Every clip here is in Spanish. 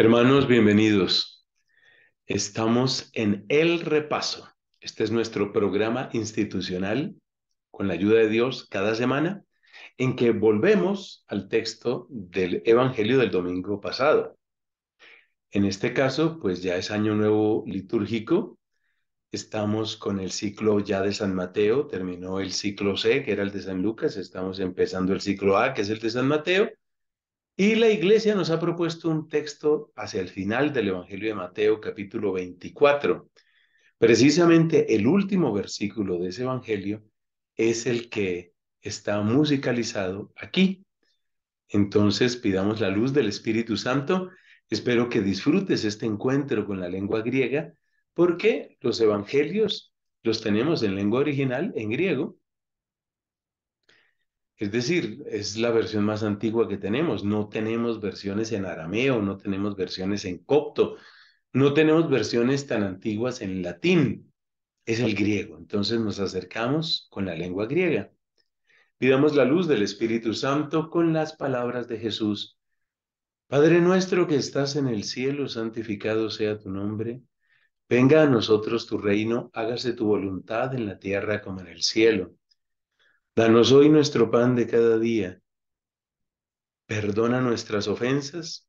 Hermanos, bienvenidos. Estamos en El Repaso. Este es nuestro programa institucional con la ayuda de Dios cada semana en que volvemos al texto del Evangelio del domingo pasado. En este caso, pues ya es año nuevo litúrgico. Estamos con el ciclo ya de San Mateo, terminó el ciclo C, que era el de San Lucas, estamos empezando el ciclo A, que es el de San Mateo, y la iglesia nos ha propuesto un texto hacia el final del Evangelio de Mateo, capítulo 24. Precisamente el último versículo de ese Evangelio es el que está musicalizado aquí. Entonces pidamos la luz del Espíritu Santo. Espero que disfrutes este encuentro con la lengua griega, porque los evangelios los tenemos en lengua original, en griego, es decir, es la versión más antigua que tenemos. No tenemos versiones en arameo, no tenemos versiones en copto, no tenemos versiones tan antiguas en latín. Es el griego. Entonces nos acercamos con la lengua griega. Pidamos la luz del Espíritu Santo con las palabras de Jesús. Padre nuestro que estás en el cielo, santificado sea tu nombre. Venga a nosotros tu reino, hágase tu voluntad en la tierra como en el cielo. Danos hoy nuestro pan de cada día. Perdona nuestras ofensas,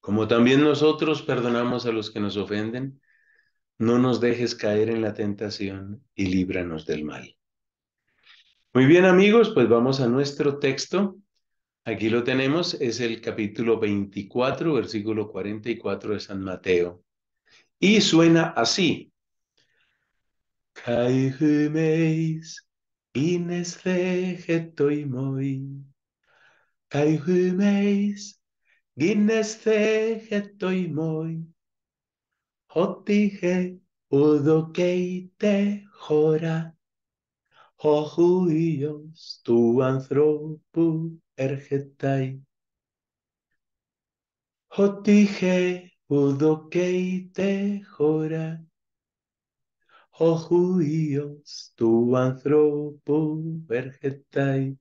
como también nosotros perdonamos a los que nos ofenden. No nos dejes caer en la tentación y líbranos del mal. Muy bien amigos, pues vamos a nuestro texto. Aquí lo tenemos, es el capítulo 24, versículo 44 de San Mateo. Y suena así. Ines moi Kai humeis, gines regetoi moi. Jotije udokeite jora. Hojuios, tu anthropu ergetai. udo udokeite jora. Oh, tu vergetai.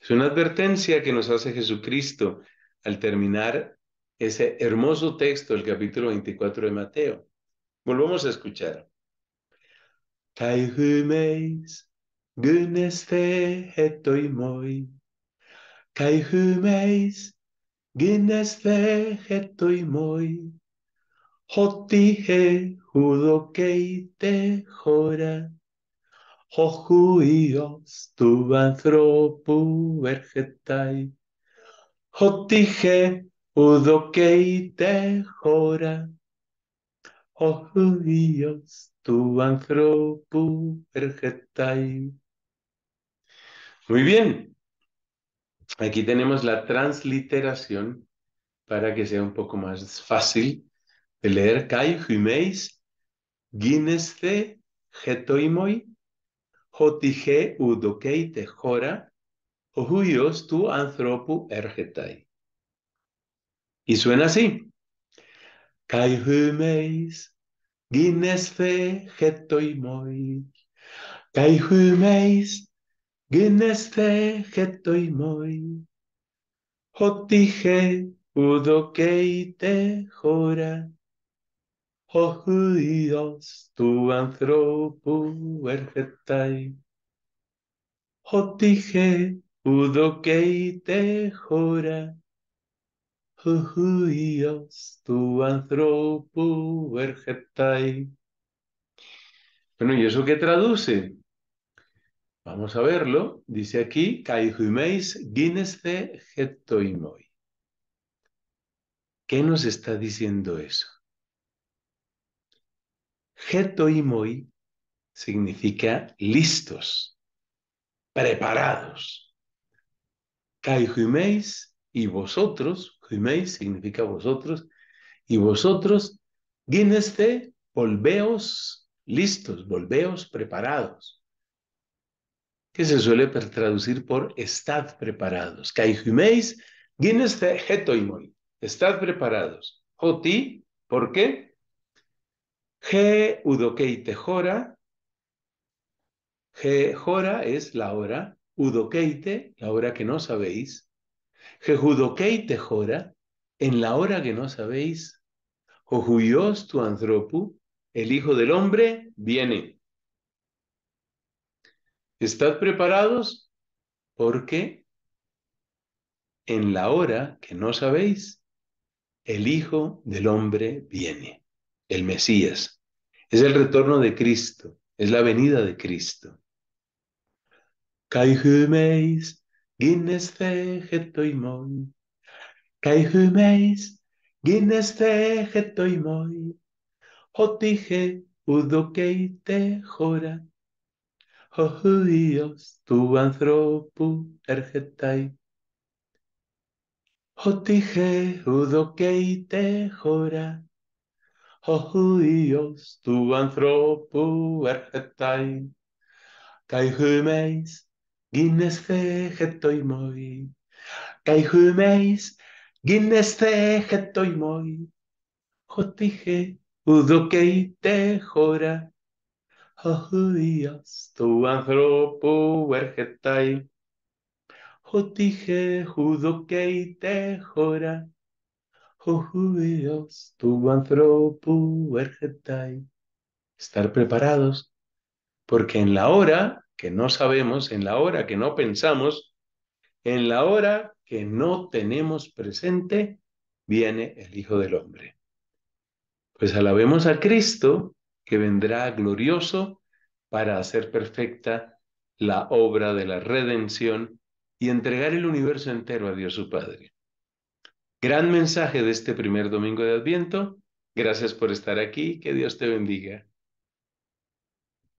Es una advertencia que nos hace Jesucristo al terminar ese hermoso texto, el capítulo 24 de Mateo. Volvamos a escuchar. Hotihe hudokei te jora. Hojuios tu anthropu vergetai. Hotihe te jora. judios tu anthropu vergetai. Muy bien. Aquí tenemos la transliteración para que sea un poco más fácil el leer Kai Humeis, hetoimoi Getoimoi, Jotije jora, o Ojuyos tu Anthropu Ergetai. Y suena así. Kai Humeis, Guinness Getoimoi, Kai Humeis, Guinness Getoimoi, Jotije Udokei jora. Ο tu anthropu ergetai. ερχεται, ότι είχε ουδοκέητε χώρα. Ο Υιός ergetai. Bueno, ¿y eso qué traduce? Vamos a verlo. Dice aquí, Kaihumeis Gineste Getoimoi. ¿Qué nos está diciendo eso? Geto significa listos, preparados. Kai y vosotros, jumeis significa vosotros, y vosotros, GINESTE, volveos listos, volveos preparados, que se suele traducir por estad preparados. Kai jumeis, este, geto estad preparados. Joti, ¿por qué? Je Udokei jora, je Jora es la hora. Udokeite, la hora que no sabéis. Jehudokei jora, en la hora que no sabéis. Jojuyos tu antropu, el Hijo del Hombre viene. Estad preparados porque en la hora que no sabéis, el Hijo del Hombre viene el Mesías. Es el retorno de Cristo, es la venida de Cristo. Kai humeis, Guinness moi. Kai humeis, Guinness moi. Jotije udokeite jora. Jojudios tu anthropu ergetai. Jotije udokeite jora oh judíos, tu anthropu ergetai, kai humeis, gines moi, kai humeis, fegetoi moi, jotije, udokei te jora, Oh judíos, tu anthropu ergetai, jotije, udokei te jora, tu Estar preparados, porque en la hora que no sabemos, en la hora que no pensamos, en la hora que no tenemos presente, viene el Hijo del Hombre. Pues alabemos a Cristo, que vendrá glorioso para hacer perfecta la obra de la redención y entregar el universo entero a Dios su Padre. Gran mensaje de este primer domingo de Adviento. Gracias por estar aquí. Que Dios te bendiga.